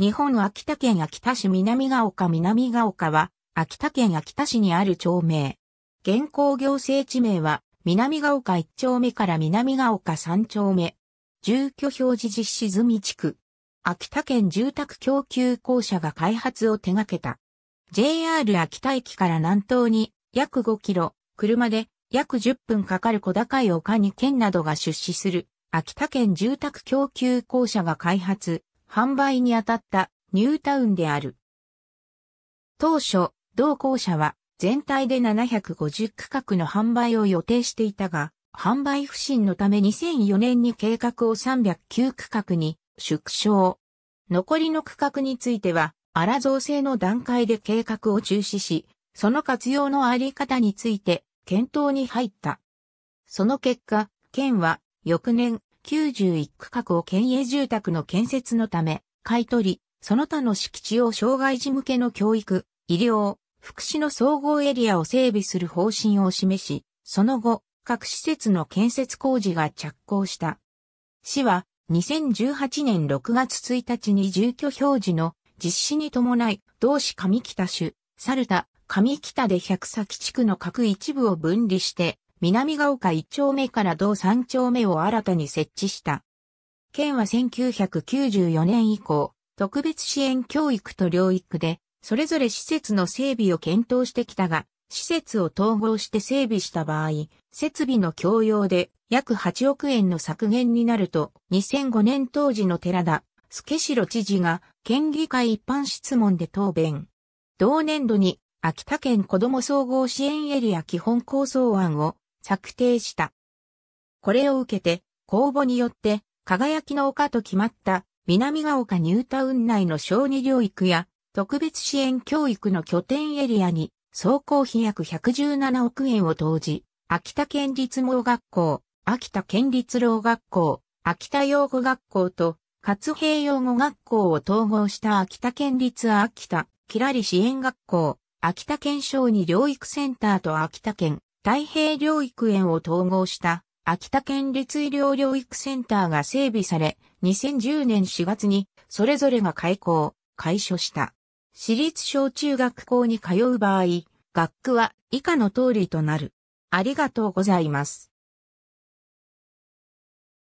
日本秋田県秋田市南が丘南が丘は、秋田県秋田市にある町名。現行行政地名は、南が丘1丁目から南が丘3丁目。住居表示実施済み地区。秋田県住宅供給公社が開発を手掛けた。JR 秋田駅から南東に約5キロ、車で約10分かかる小高い丘に県などが出資する秋田県住宅供給公社が開発、販売に当たったニュータウンである。当初、同校舎は全体で750区画の販売を予定していたが、販売不振のため2004年に計画を309区画に縮小。残りの区画については、荒造成の段階で計画を中止し、その活用のあり方について検討に入った。その結果、県は翌年91区画を県営住宅の建設のため、買取、その他の敷地を障害児向けの教育、医療、福祉の総合エリアを整備する方針を示し、その後、各施設の建設工事が着工した。市は、2018年6月1日に住居表示の実施に伴い、同市上北種、猿田、上北で百崎地区の各一部を分離して、南ヶ丘1丁目から同3丁目を新たに設置した。県は1994年以降、特別支援教育と療育で、それぞれ施設の整備を検討してきたが、施設を統合して整備した場合、設備の共用で約8億円の削減になると、2005年当時の寺田、助城知事が県議会一般質問で答弁。同年度に秋田県子ども総合支援エリア基本構想案を策定した。これを受けて、公募によって、輝きの丘と決まった南が丘ニュータウン内の小児療育や特別支援教育の拠点エリアに総工費約117億円を投じ、秋田県立盲学校、秋田県立老学校、秋田養護学校と勝平養護学校を統合した秋田県立秋田、きらり支援学校、秋田県小児療育センターと秋田県太平療育園を統合した秋田県立医療療育センターが整備され、2010年4月にそれぞれが開校、開所した。私立小中学校に通う場合、学区は以下の通りとなる。ありがとうございます。